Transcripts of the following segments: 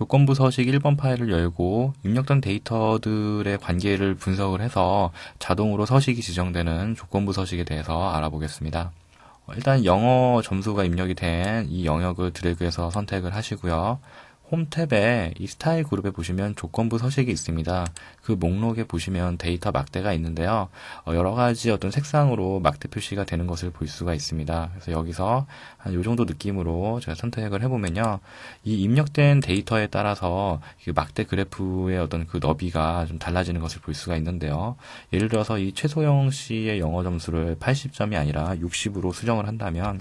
조건부 서식 1번 파일을 열고 입력된 데이터들의 관계를 분석을 해서 자동으로 서식이 지정되는 조건부 서식에 대해서 알아보겠습니다. 어, 일단 영어 점수가 입력이 된 이 영역을 드래그해서 선택을 하시고요. 홈탭에 이스타일 그룹에 보시면 조건부 서식이 있습니다. 그 목록에 보시면 데이터 막대가 있는데요. 어, 여러 가지 어떤 색상으로 막대 표시가 되는 것을 볼 수가 있습니다. 그래서 여기서 한 요 정도 느낌으로 제가 선택을 해보면요. 이 입력된 데이터에 따라서 그 막대 그래프의 어떤 그 너비가 좀 달라지는 것을 볼 수가 있는데요. 예를 들어서 이 최소영 씨의 영어 점수를 80점이 아니라 60으로 수정을 한다면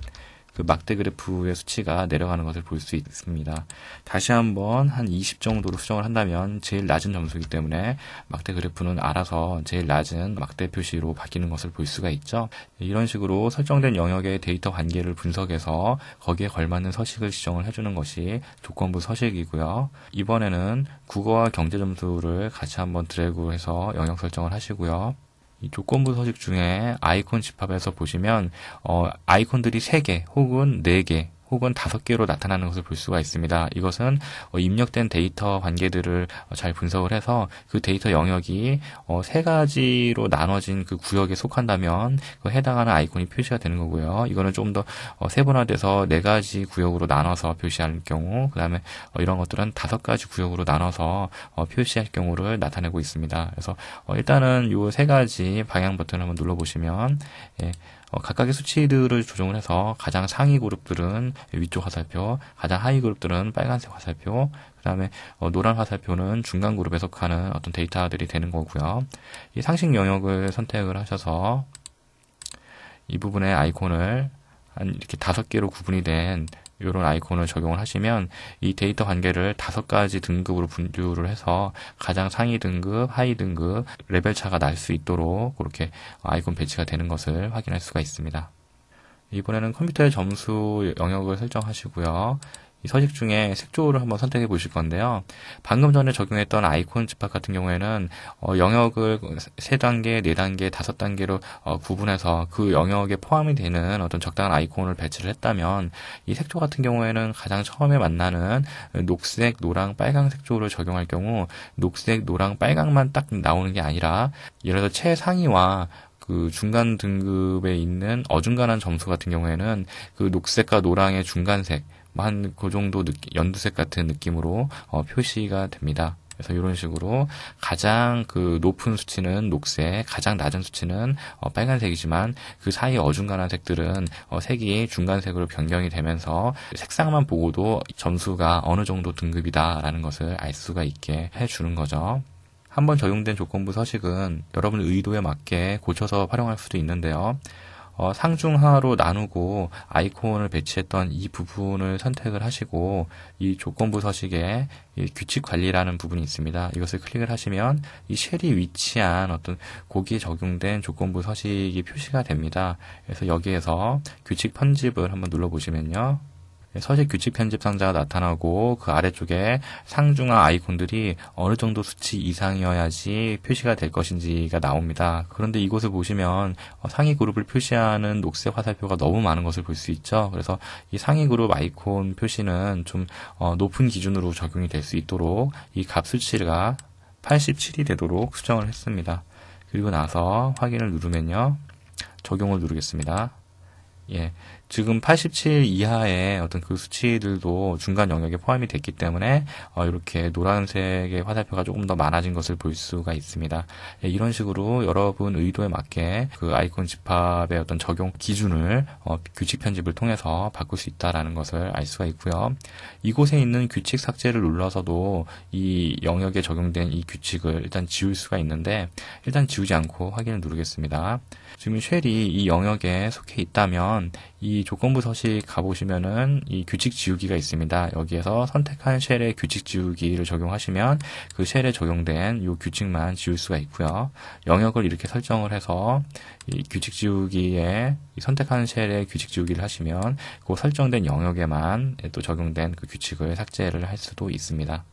그 막대 그래프의 수치가 내려가는 것을 볼 수 있습니다. 다시 한번 한 20 정도로 수정을 한다면 제일 낮은 점수이기 때문에 막대 그래프는 알아서 제일 낮은 막대 표시로 바뀌는 것을 볼 수가 있죠. 이런 식으로 설정된 영역의 데이터 관계를 분석해서 거기에 걸맞는 서식을 지정을 해주는 것이 조건부 서식이고요. 이번에는 국어와 경제 점수를 같이 한번 드래그해서 영역 설정을 하시고요. 이 조건부 서식 중에 아이콘 집합에서 보시면 어, 아이콘들이 3개 혹은 4개 혹은 다섯 개로 나타나는 것을 볼 수가 있습니다. 이것은 어, 입력된 데이터 관계들을 어, 잘 분석을 해서 그 데이터 영역이 어, 세 가지로 나눠진 그 구역에 속한다면 그 해당하는 아이콘이 표시가 되는 거고요. 이거는 좀 더 세분화돼서 네 가지 구역으로 나눠서 표시할 경우, 그 다음에 이런 것들은 다섯 가지 구역으로 나눠서 표시할 경우를 나타내고 있습니다. 그래서 일단은 이세 가지 방향 버튼을 한번 눌러보시면 예, 각각의 수치들을 조정을 해서 가장 상위 그룹들은 위쪽 화살표, 가장 하위 그룹들은 빨간색 화살표, 그 다음에 어, 노란 화살표는 중간 그룹에 속하는 어떤 데이터들이 되는 거고요. 이 상식 영역을 선택을 하셔서 이 부분에 아이콘을 한 이렇게 다섯 개로 구분이 된 이런 아이콘을 적용을 하시면 이 데이터 관계를 다섯 가지 등급으로 분류를 해서 가장 상위 등급, 하위 등급 레벨 차가 날 수 있도록 그렇게 아이콘 배치가 되는 것을 확인할 수가 있습니다. 이번에는 컴퓨터의 점수 영역을 설정하시고요. 이 서식 중에 색조를 한번 선택해 보실 건데요. 방금 전에 적용했던 아이콘 집합 같은 경우에는 어, 영역을 세단계4단계5 단계로 어, 구분해서 그 영역에 포함이 되는 어떤 적당한 아이콘을 배치를 했다면 이 색조 같은 경우에는 가장 처음에 만나는 녹색, 노랑, 빨강 색조를 적용할 경우 녹색, 노랑, 빨강만 딱 나오는 게 아니라 예를 들어 최상위와 그 중간 등급에 있는 어중간한 점수 같은 경우에는 그 녹색과 노랑의 중간색 뭐 한그 정도 느끼, 연두색 같은 느낌으로 어, 표시가 됩니다. 그래서 이런 식으로 가장 그 높은 수치는 녹색, 가장 낮은 수치는 어, 빨간색이지만 그 사이 어중간한 색들은 어, 색이 중간색으로 변경이 되면서 색상만 보고도 점수가 어느 정도 등급이다라는 것을 알 수가 있게 해주는 거죠. 한번 적용된 조건부 서식은 여러분 의도에 맞게 고쳐서 활용할 수도 있는데요. 어, 상중하로 나누고 아이콘을 배치했던 이 부분을 선택을 하시고 이 조건부 서식에 이 규칙 관리라는 부분이 있습니다. 이것을 클릭을 하시면 이 쉘이 위치한 어떤 고기에 적용된 조건부 서식이 표시가 됩니다. 그래서 여기에서 규칙 편집을 한번 눌러보시면요. 예, 서식 규칙 편집 상자가 나타나고 그 아래쪽에 상중하 아이콘들이 어느 정도 수치 이상이어야지 표시가 될 것인지가 나옵니다. 그런데 이곳을 보시면 어, 상위 그룹을 표시하는 녹색 화살표가 너무 많은 것을 볼 수 있죠. 그래서 이 상위 그룹 아이콘 표시는 좀 어, 높은 기준으로 적용이 될 수 있도록 이 값 수치가 87이 되도록 수정을 했습니다. 그리고 나서 확인을 누르면요. 적용을 누르겠습니다. 예. 지금 87 이하의 어떤 그 수치들도 중간 영역에 포함이 됐기 때문에 어, 이렇게 노란색의 화살표가 조금 더 많아진 것을 볼 수가 있습니다. 예, 이런 식으로 여러분 의도에 맞게 그 아이콘 집합의 어떤 적용 기준을 어, 규칙 편집을 통해서 바꿀 수 있다라는 것을 알 수가 있고요. 이곳에 있는 규칙 삭제를 눌러서도 이 영역에 적용된 이 규칙을 일단 지울 수가 있는데 일단 지우지 않고 확인을 누르겠습니다. 지금 쉘이 이 영역에 속해 있다면 이이 조건부 서식 가보시면은 이 규칙 지우기가 있습니다. 여기에서 선택한 쉘의 규칙 지우기를 적용하시면 그 쉘에 적용된 이 규칙만 지울 수가 있고요. 영역을 이렇게 설정을 해서 이 규칙 지우기에 선택한 쉘의 규칙 지우기를 하시면 그 설정된 영역에만 또 적용된 그 규칙을 삭제를 할 수도 있습니다.